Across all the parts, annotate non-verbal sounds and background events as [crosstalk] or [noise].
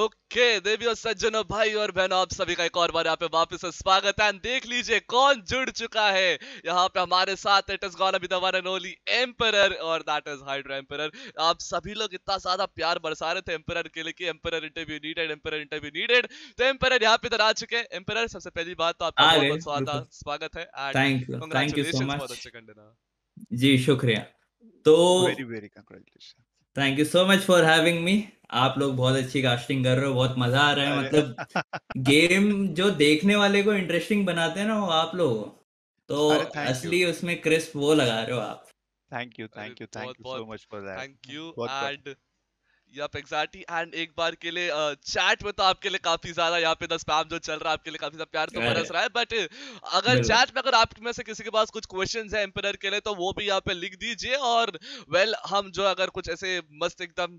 Okay देवी और सज्जन भाई और बहनों आप सभी का एक और बार यहाँ पे वापस स्वागत है देख लीजिए कौन जुड़ चुका है यहाँ पे हमारे साथ इट इज गॉन अभी दवार ओनली एम्पर और दैट इज हाइड्रो एम्पर आप सभी लोग इतना ज्यादा प्यार बरसा रहे थे एम्पर के लिए कि एम्पर इंटरव्यू नीडेड एम्पर इंटरव्यू नीडेड तो एम्पर यहाँ पे इधर आ चुके हैं एम्परर सबसे पहली बात तो आपका बहुत बहुत स्वागत है एंड कांग्रेचुलेशन बहुत अच्छे कंटेनर जी शुक्रिया तो very very congratulation thank you so much for having me आप लोग बहुत अच्छी कास्टिंग कर रहे हो बहुत मजा आ रहा है मतलब गेम जो देखने वाले को इंटरेस्टिंग बनाते हैं ना वो आप लोग तो असली उसमें क्रिस्प वो लगा रहे हो आप thank you thank you thank you so much for that thank you and yup exactly and एक बार के लिए चैट uh, में तो आपके लिए काफी ज्यादा यहाँ पे दस पैम जो चल रहा है आपके लिए काफी ज्यादा प्यार तो बरस रहा है बट uh, अगर चैट में अगर आपके में से किसी के पास कुछ क्वेश्चन है एम्पेयर के लिए तो वो भी यहाँ पे लिख दीजिए और वेल हम जो अगर कुछ ऐसे मस्त एकदम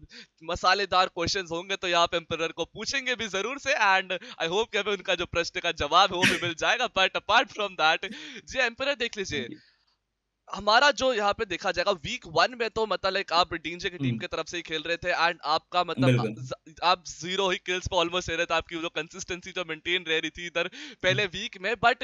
मसालेदार क्वेश्चन होंगे तो यहाँ पे एम्पेयर को पूछेंगे भी जरूर से एंड आई होप कि हमें उनका जो प्रश्न का जवाब है वो भी मिल जाएगा बट अपार्ट फ्रॉम दैट जी एम्पेयर देख लीजिए हमारा जो यहाँ पे देखा जाएगा वीक वन में तो मतलब एक आप डीजे की टीम हम्म। के तरफ से ही खेल रहे थे एंड आपका मतलब आप जीरो ही किल्स पे ऑलमोस्ट रहे थे आपकी जो कंसिस्टेंसी जो मेंटेन रह रही थी इधर पहले वीक हम्म। में बट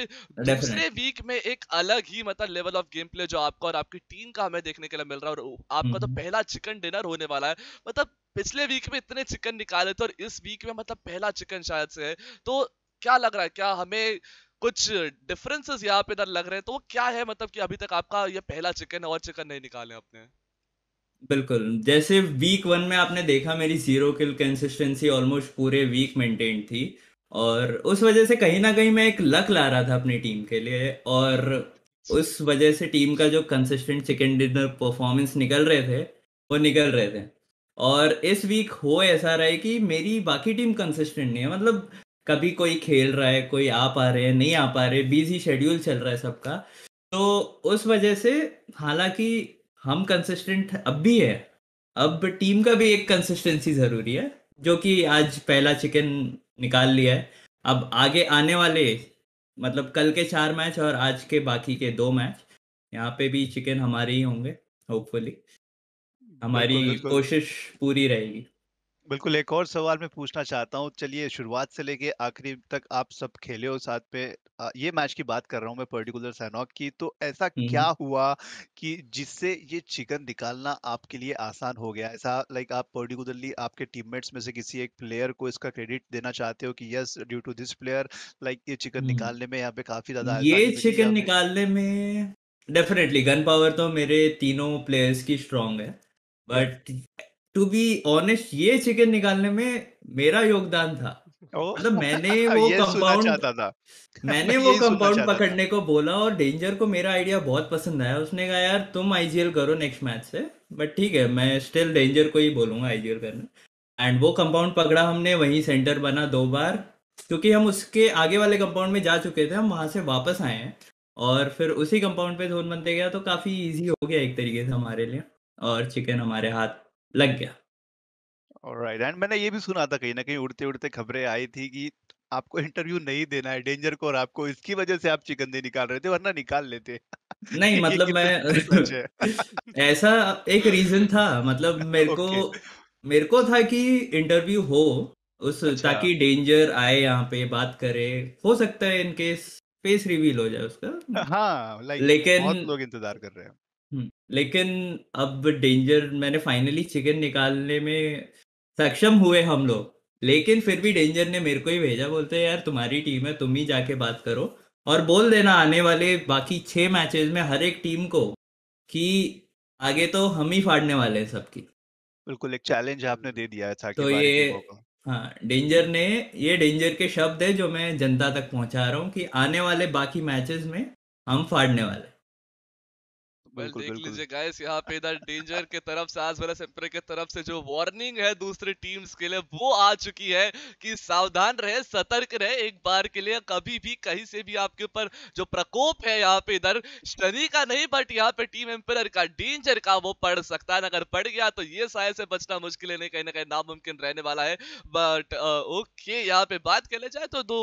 दूसरे वीक में एक अलग ही मतलब लेवल ऑफ गेम प्ले जो आपका और आपकी टीम का हमें देखने के लिए मिल रहा है और आपका तो हम्म। पहला चिकन डिनर होने वाला है मतलब पिछले वीक में इतने चिकन निकाले थे और इस वीक में मतलब पहला चिकन शायद से है तो क्या लग रहा है क्या हमें कुछ डिफरेंसेस यहाँ पे लग रहे हैं तो वो क्या है मतलब कि अभी तक आपका ये पहला चिकन और चिकन नहीं निकाले अपने बिल्कुल जैसे वीक वन में आपने देखा मेरी जीरो किल कंसिस्टेंसी ऑलमोस्ट पूरे वीक मेंटेन थी और उस वजह से कहीं ना कहीं मैं एक लक ला रहा था अपनी टीम के लिए और उस वजह से टीम का जो कंसिस्टेंट चिकन डिनर परफॉर्मेंस निकल रहे थे वो निकल रहे थे और इस वीक हो ऐसा रहा है कि मेरी बाकी टीम कंसिस्टेंट नहीं है मतलब कभी कोई खेल रहा है कोई आ पा रहे हैं नहीं आ पा रहे बिजी शेड्यूल चल रहा है सबका तो उस वजह से हालांकि हम कंसिस्टेंट अब भी है अब टीम का भी एक कंसिस्टेंसी ज़रूरी है जो कि आज पहला चिकन निकाल लिया है अब आगे आने वाले मतलब कल के चार मैच और आज के बाकी के दो मैच यहाँ पे भी चिकन हमारे ही होंगे होपफुली हमारी कोशिश पूरी रहेगी बिल्कुल एक और सवाल मैं पूछना चाहता हूँ चलिए शुरुआत से लेके आखिरी तक आप सब खेले हो साथ पे ये मैच की बात कर रहा हूँ मैं पर्टिकुलर सहनौक की तो ऐसा क्या हुआ कि जिससे ये चिकन निकालना आपके लिए आसान हो गया ऐसा लाइक आप पर्टिकुलरली आपके टीममेट्स में से किसी एक प्लेयर को इसका क्रेडिट देना चाहते हो कि yes due to this player like ये चिकन निकालने में यहाँ पे काफी ज्यादा ये चिकन निकालने में डेफिनेटली गन पावर तो मेरे तीनों प्लेयर्स की स्ट्रांग है हाँ। बट टू बी ऑनेस्ट ये चिकन निकालने में मेरा योगदान था मतलब मैंने [laughs] वो कंपाउंड मैंने [laughs] वो कंपाउंड पकड़ने को बोला और डेंजर को मेरा आइडिया बहुत पसंद आया उसने कहा यार तुम आईजीएल करो नेक्स्ट मैच से बट ठीक है मैं स्टिल डेंजर को ही बोलूंगा आईजीएल करना एंड वो कंपाउंड पकड़ा हमने वहीं सेंटर बना दो बार क्योंकि हम उसके आगे वाले कंपाउंड में जा चुके थे हम वहां से वापस आए हैं और फिर उसी कंपाउंड पे जोन बनते गया तो काफी इजी हो गया एक तरीके से हमारे लिए और चिकन हमारे हाथ लग गया राइट एंड मैंने ये भी सुना था कहीं ना कहीं उड़ते उड़ते खबरें आई थी कि आपको इंटरव्यू नहीं देना है डेंजर को और आपको इसकी वजह से आप चिकन चिकनदे निकाल रहे थे वरना निकाल लेते नहीं [laughs] मतलब मैं [laughs] ऐसा एक रीजन था मतलब मेरे को मेरे को था कि इंटरव्यू हो उस अच्छा। ताकि डेंजर आए यहाँ पे बात करे हो सकता है इनकेस फेस रिवील हो जाए उसका हाँ लेकिन बहुत लोग इंतजार कर रहे हैं लेकिन अब डेंजर मैंने फाइनली चिकन निकालने में सक्षम हुए हम लोग लेकिन फिर भी डेंजर ने मेरे को ही भेजा बोलते यार तुम्हारी टीम है तुम ही जाके बात करो और बोल देना आने वाले बाकी छह मैचेस में हर एक टीम को कि आगे तो हम ही फाड़ने वाले हैं सबकी बिल्कुल एक चैलेंज आपने दे दिया था तो ये हाँ डेंजर ने ये डेंजर के शब्द है जो मैं जनता तक पहुंचा रहा हूँ कि आने वाले बाकी मैचेस में हम फाड़ने वाले देख लीजिए गाइस यहाँ पे इधर डेंजर के तरफ से आज वाला सेम्पर के तरफ से जो वार्निंग है दूसरे टीम्स के लिए वो आ चुकी है कि सावधान रहे सतर्क रहे एक बार के लिए कभी भी कहीं से भी आपके ऊपर जो प्रकोप है यहाँ पे इधर शनि का नहीं बट यहाँ पे टीम एम्पर का डेंजर का वो पड़ सकता है अगर पड़ गया तो ये साय से बचना मुश्किल है नहीं कहीं ना कहीं नामुमकिन रहने वाला है बट ओके यहाँ पे बात कर ले जाए तो दो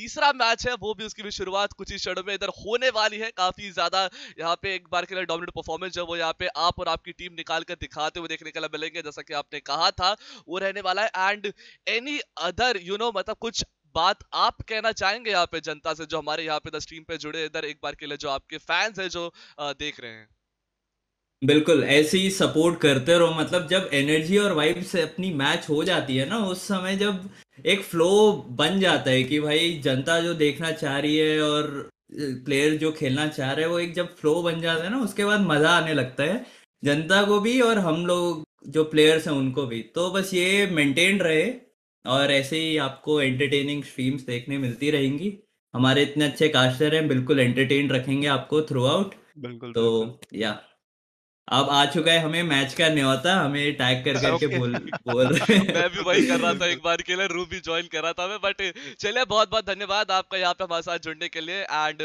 तीसरा मैच है वो भी उसकी भी शुरुआत कुछ ही क्षणों में इधर होने वाली है काफी ज्यादा यहाँ पे एक बार के लिए डोमिनेट परफॉर्मेंस जो वो यहाँ पे आप और आपकी टीम निकाल कर दिखाते हुए देखने के लिए मिलेंगे जैसा कि आपने कहा था वो रहने वाला है and any other you know मतलब कुछ बात आप कहना चाहेंगे यहाँ पे जनता से जो हमारे यहाँ पे द स्ट्रीम पे जुड़े इधर एक बार के लिए जो आपके फैंस है जो देख रहे हैं बिल्कुल ऐसे ही सपोर्ट करते रहो मतलब जब एनर्जी और वाइब से अपनी मैच हो जाती है ना उस समय जब एक फ्लो बन जाता है कि भाई जनता जो देखना चाह रही है और प्लेयर जो खेलना चाह रहे हैं वो एक जब फ्लो बन जाता है ना उसके बाद मजा आने लगता है जनता को भी और हम लोग जो प्लेयर्स हैं उनको भी तो बस ये मेंटेन रहे और ऐसे ही आपको एंटरटेनिंग स्ट्रीम्स देखने मिलती रहेंगी हमारे इतने अच्छे कास्टर हैं बिल्कुल एंटरटेन रखेंगे आपको थ्रू आउट बिल्कुल तो या अब आ चुका है हमें मैच का न्योता हमें टैग कर [laughs] करके बोल [laughs] बोल रहे हैं मैं भी वही कर रहा था एक बार के लिए रूम भी ज्वाइन कर रहा था मैं बट चलिए बहुत बहुत धन्यवाद आपका यहाँ पे हमारे साथ जुड़ने के लिए and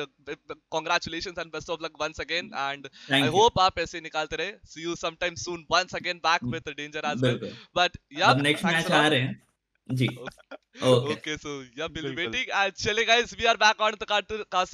congratulation and best of luck once again and I hope आप ऐसे निकालते रहे see you sometime soon once again back with danger as well but yeah next match आ रहे हैं जी okay so yeah bill waiting and चलिए guys we are back on the cast